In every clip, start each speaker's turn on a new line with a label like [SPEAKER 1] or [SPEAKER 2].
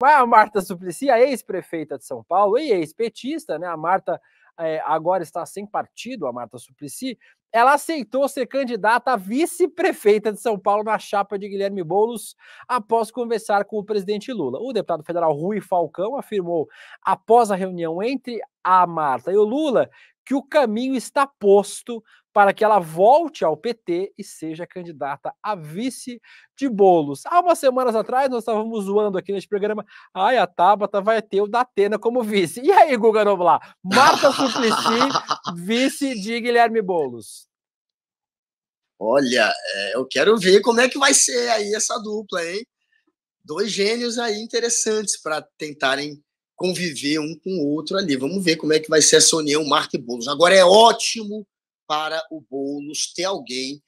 [SPEAKER 1] Mas a Marta Suplicy, a ex-prefeita de São Paulo e ex-petista, né? A Marta é, agora está sem partido, a Marta Suplicy, ela aceitou ser candidata a vice-prefeita de São Paulo na chapa de Guilherme Boulos após conversar com o presidente Lula. O deputado federal Rui Falcão afirmou, após a reunião entre a Marta e o Lula, que o caminho está posto para que ela volte ao PT e seja candidata a vice de Bolos. Há umas semanas atrás nós estávamos zoando aqui neste programa, ai, a Tabata vai ter o Datena como vice. E aí, Guga Noblar? Marta Suplicy vice de Guilherme Boulos?
[SPEAKER 2] Olha, é, eu quero ver como é que vai ser aí essa dupla, hein? Dois gênios aí interessantes para tentarem conviver um com o outro ali. Vamos ver como é que vai ser essa união Marco e Boulos. Agora é ótimo para o Boulos ter alguém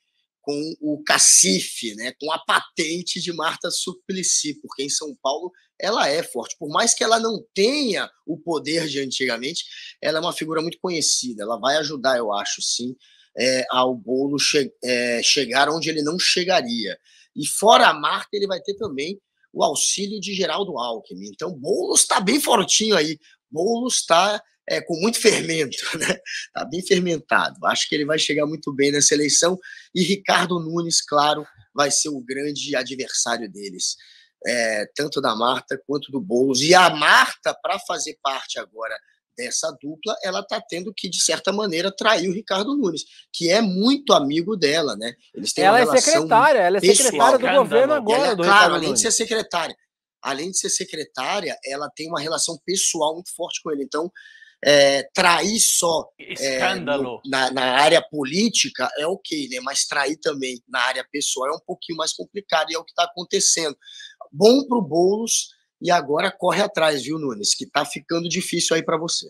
[SPEAKER 2] com o cacife, né, com a patente de Marta Suplicy, porque em São Paulo ela é forte. Por mais que ela não tenha o poder de antigamente, ela é uma figura muito conhecida. Ela vai ajudar, eu acho, sim, é, ao bolo che é, chegar onde ele não chegaria. E fora a Marta, ele vai ter também o auxílio de Geraldo Alckmin. Então, Boulos está bem fortinho aí. Boulos está é, com muito fermento, né? Tá bem fermentado. Acho que ele vai chegar muito bem nessa eleição e Ricardo Nunes, claro, vai ser o grande adversário deles, é, tanto da Marta quanto do Boulos. E a Marta, para fazer parte agora dessa dupla, ela está tendo que, de certa maneira, trair o Ricardo Nunes, que é muito amigo dela, né? Eles têm ela é secretária, ela é secretária do governo né? agora. Ela, do é claro, além Nunes. de ser secretária. Além de ser secretária, ela tem uma relação pessoal muito forte com ele. Então, é, trair só é, no, na, na, área política é ok, né? Mas trair também na área pessoal é um pouquinho mais complicado e é o que está acontecendo. Bom para o Boulos e agora corre atrás, viu, Nunes? Que está ficando difícil aí para você.